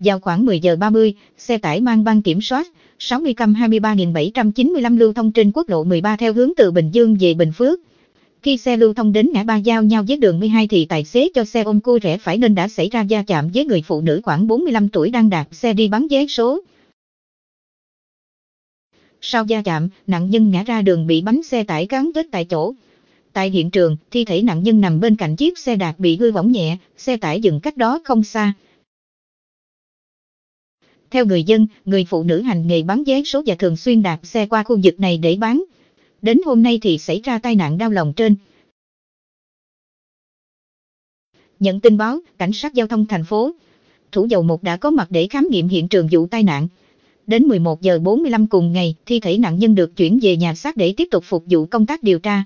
vào khoảng 10 giờ 30, xe tải mang băng kiểm soát 60 căm 23.795 lưu thông trên quốc lộ 13 theo hướng từ Bình Dương về Bình Phước. Khi xe lưu thông đến ngã ba giao nhau với đường 12 thì tài xế cho xe ôm cua rẽ phải nên đã xảy ra va chạm với người phụ nữ khoảng 45 tuổi đang đạp xe đi bán vé số. Sau va chạm, nạn nhân ngã ra đường bị bánh xe tải cán vết tại chỗ. Tại hiện trường, thi thể nạn nhân nằm bên cạnh chiếc xe đạp bị hư hỏng nhẹ, xe tải dừng cách đó không xa. Theo người dân, người phụ nữ hành nghề bán vé số và thường xuyên đạp xe qua khu vực này để bán. Đến hôm nay thì xảy ra tai nạn đau lòng trên. Nhận tin báo, cảnh sát giao thông thành phố, thủ dầu một đã có mặt để khám nghiệm hiện trường vụ tai nạn. Đến 11 giờ 45 cùng ngày, thi thể nạn nhân được chuyển về nhà xác để tiếp tục phục vụ công tác điều tra.